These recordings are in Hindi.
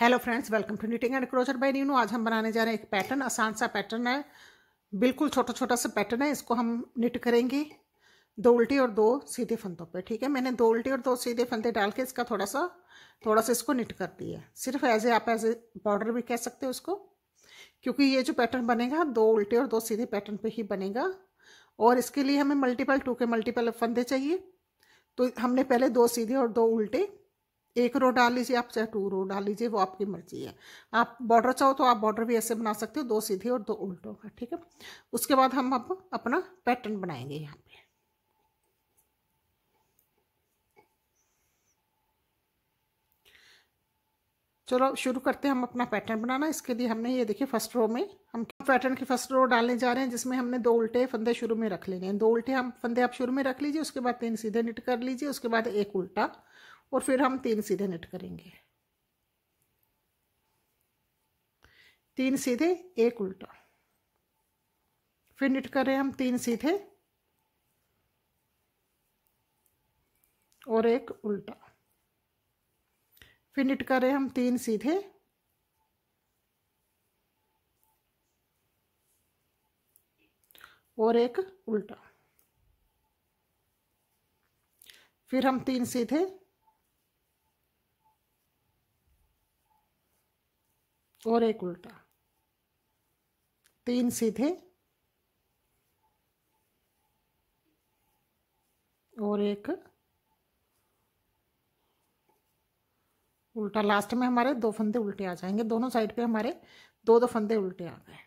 hello friends welcome to knitting and crochet by new आज हम बनाने जा रहे हैं एक पैटर्न आसान सा पैटर्न है बिल्कुल छोटा छोटा सा पैटर्न है इसको हम निट करेंगे दो उल्टी और दो सीधे फंदों पे ठीक है मैंने दो उल्टी और दो सीधे फंदे डाल के इसका थोड़ा सा थोड़ा सा इसको निट कर दिया सिर्फ एज ए आप एज ए बॉर्डर भी कह सकते हो उसको क्योंकि ये जो पैटर्न बनेगा दो उल्टे और दो सीधे पैटर्न पर ही बनेगा और इसके लिए हमें मल्टीपल टू के मल्टीपल फंदे चाहिए तो हमने पहले दो सीधे और दो उल्टे एक रो डाल लीजिए आप चाहे टू रो डाल लीजिए वो आपकी मर्जी है आप बॉर्डर चाहो तो आप बॉर्डर भी ऐसे बना सकते हो दो सीधे और दो उल्टों का ठीक है उसके बाद हम अब अपना पैटर्न बनाएंगे यहाँ पे चलो शुरू करते हैं हम अपना पैटर्न बनाना इसके लिए हमने ये देखिए फर्स्ट रो में हम पैटर्न की फर्स्ट रो डालने जा रहे हैं जिसमें हमने दो उल्टे फंदे शुरू में रख लेने हैं दो उल्टे हम फंदे आप शुरू में रख लीजिए उसके बाद तीन सीधे निट कर लीजिए उसके बाद एक उल्टा और फिर हम तीन सीधे नट करेंगे तीन सीधे एक उल्टा फिर नट करें हम तीन सीधे और एक उल्टा फिर नट करें हम तीन सीधे और एक उल्टा फिर हम तीन सीधे और एक उल्टा तीन सीधे और एक उल्टा लास्ट में हमारे दो फंदे उल्टे आ जाएंगे दोनों साइड पे हमारे दो दो फंदे उल्टे आ गए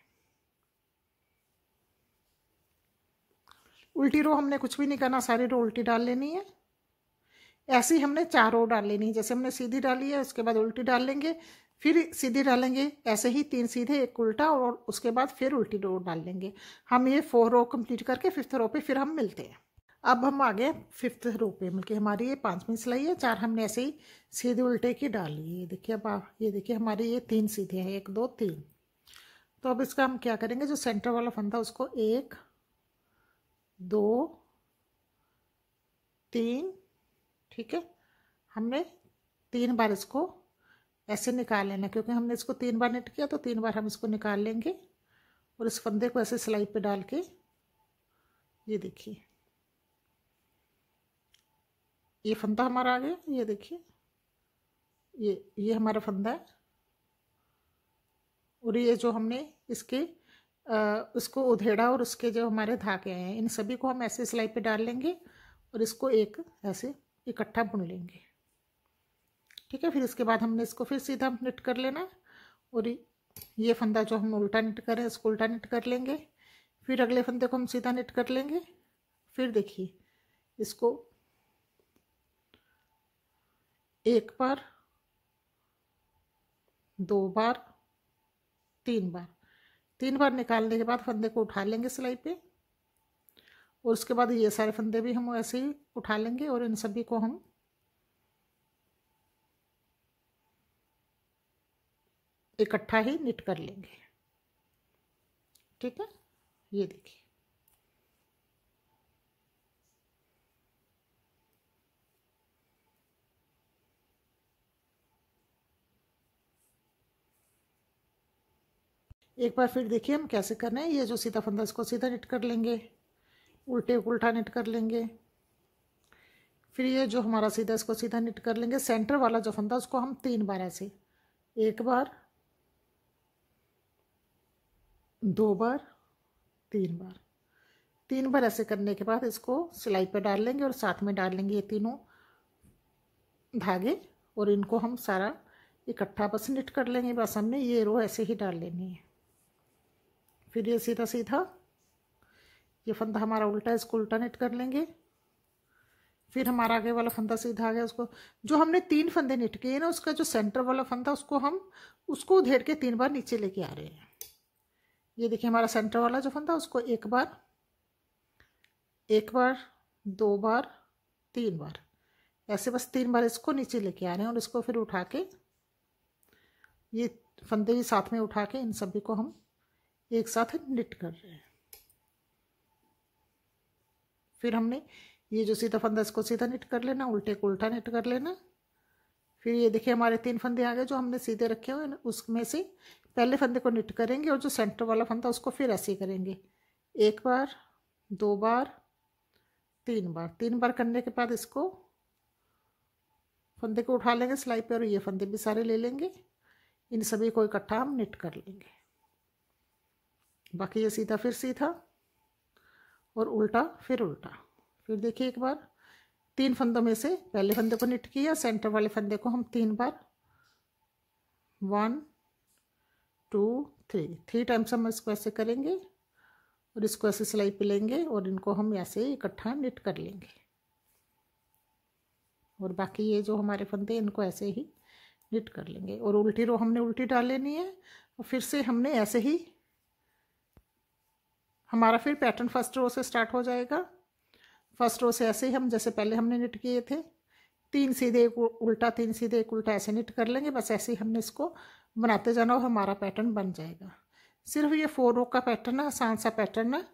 उल्टी रो हमने कुछ भी नहीं करना सारी रो उल्टी डाल लेनी है ऐसी हमने चार रो डाल लेनी है जैसे हमने सीधी डाली है उसके बाद उल्टी डाल लेंगे फिर सीधे डालेंगे ऐसे ही तीन सीधे एक उल्टा और उसके बाद फिर उल्टी रो डाल लेंगे हम ये फोर रो कंप्लीट करके फिफ्थ रो पे फिर हम मिलते हैं अब हम आ गए फिफ्थ रो पे बल्कि मतलब हमारी ये पाँचवीं सिलाई है चार हमने ऐसे ही सीधे उल्टे की डाली ये देखिए अब ये देखिए हमारे ये तीन सीधे हैं एक दो तीन तो अब इसका हम क्या करेंगे जो सेंटर वाला फंदा उसको एक दो तीन ठीक है हमने तीन बार इसको ऐसे निकाल लेना क्योंकि हमने इसको तीन बार नेट किया तो तीन बार हम इसको निकाल लेंगे और इस फंदे को ऐसे सिलाई पे डाल के ये देखिए ये फंदा हमारा आ गया ये देखिए ये ये हमारा फंदा है और ये जो हमने इसके आ, उसको उधेड़ा और उसके जो हमारे धागे हैं इन सभी को हम ऐसे सिलाई पे डाल लेंगे और इसको एक ऐसे इकट्ठा बुन लेंगे ठीक है फिर इसके बाद हमने इसको फिर सीधा निट कर लेना है और ये फंदा जो हम उल्टा निट करें इसको उल्टा निट कर लेंगे फिर अगले फंदे को हम सीधा निट कर लेंगे फिर देखिए इसको एक बार दो बार तीन बार तीन बार निकालने के बाद फंदे को उठा लेंगे सिलाई पे और उसके बाद ये सारे फंदे भी हम ऐसे ही उठा लेंगे और इन सभी को हम इकट्ठा ही निट कर लेंगे ठीक है ये देखिए एक बार फिर देखिए हम कैसे कर रहे हैं ये जो सीधा फंदा इसको सीधा निट कर लेंगे उल्टे उल्टा निट कर लेंगे फिर ये जो हमारा सीधा इसको सीधा निट कर लेंगे सेंटर वाला जो फंदा उसको हम तीन बार ऐसे एक बार दो बार तीन बार तीन बार ऐसे करने के बाद इसको सिलाई पर डाल लेंगे और साथ में डाल लेंगे ये तीनों धागे और इनको हम सारा इकट्ठा बस निट कर लेंगे बस हमने ये रो ऐसे ही डाल लेनी है फिर ये सीधा सीधा ये फंदा हमारा उल्टा है इसको उल्टा निट कर लेंगे फिर हमारा आगे वाला फंदा सीधा आ गया उसको जो हमने तीन फंदे निट किए ना उसका जो सेंटर वाला फंदा उसको हम उसको उधेड़ के तीन बार नीचे लेके आ रहे हैं ये देखिए हमारा सेंटर वाला जो फंदा उसको एक बार एक बार दो बार तीन बार ऐसे बस तीन बार इसको नीचे लेके आ रहे हैं और इसको फिर उठा के ये फंदे भी साथ में उठा के इन सभी को हम एक साथ निट कर रहे हैं फिर हमने ये जो सीधा फंदा इसको सीधा निट कर लेना उल्टे को उल्टा निट कर लेना फिर ये देखिए हमारे तीन फंदे आ गए जो हमने सीधे रखे हुए उसमें से पहले फंदे को निट करेंगे और जो सेंटर वाला फंदा उसको फिर ऐसे ही करेंगे एक बार दो बार तीन बार तीन बार करने के बाद इसको फंदे को उठा लेंगे सिलाई पे और ये फंदे भी सारे ले लेंगे इन सभी को इकट्ठा हम निट कर लेंगे बाकी ये सीधा फिर सीधा और उल्टा फिर उल्टा फिर देखिए एक बार तीन फंदों में से पहले फंदे को निट किया सेंटर वाले फंदे को हम तीन बार one two three three times हम इसको ऐसे करेंगे और इसको ऐसे सिलाई पे लेंगे और इनको हम ऐसे इकट्ठा निट कर लेंगे और बाकी ये जो हमारे फंदे इनको ऐसे ही निट कर लेंगे और उल्टी रो हमने उल्टी डाल लेनी है और फिर से हमने ऐसे ही हमारा फिर पैटर्न फर्स्ट रो से स्टार्ट हो जाएगा फर्स्ट रो से ऐसे ही हम जैसे पहले हमने निट किए थे तीन सीधे एक उल्टा तीन सीधे एक उल्टा ऐसे निट कर लेंगे बस ऐसे ही हमने इसको बनाते जाना और हमारा पैटर्न बन जाएगा सिर्फ ये फोर रो का पैटर्न है आसान सा पैटर्न है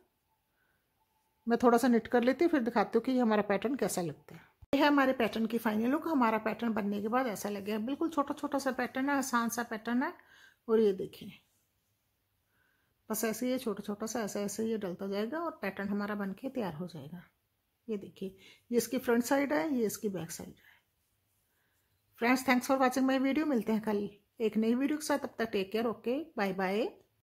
मैं थोड़ा सा निट कर लेती हूँ फिर दिखाती हूँ कि ये हमारा पैटर्न कैसा लगता है ये है हमारे पैटर्न की फाइनल लुक हमारा पैटर्न बनने के बाद ऐसा लगेगा बिल्कुल छोटा छोटा सा पैटर्न है आसान सा पैटर्न है और ये देखें बस ऐसे ही छोटा छोटा सा ऐसा ऐसे ये डलता जाएगा और पैटर्न हमारा बन के तैयार हो जाएगा ये देखिए ये इसकी फ्रंट साइड है ये इसकी बैक साइड है friends thanks for watching my video मिलते हैं कल एक नई वीडियो के साथ अब तक take care okay bye bye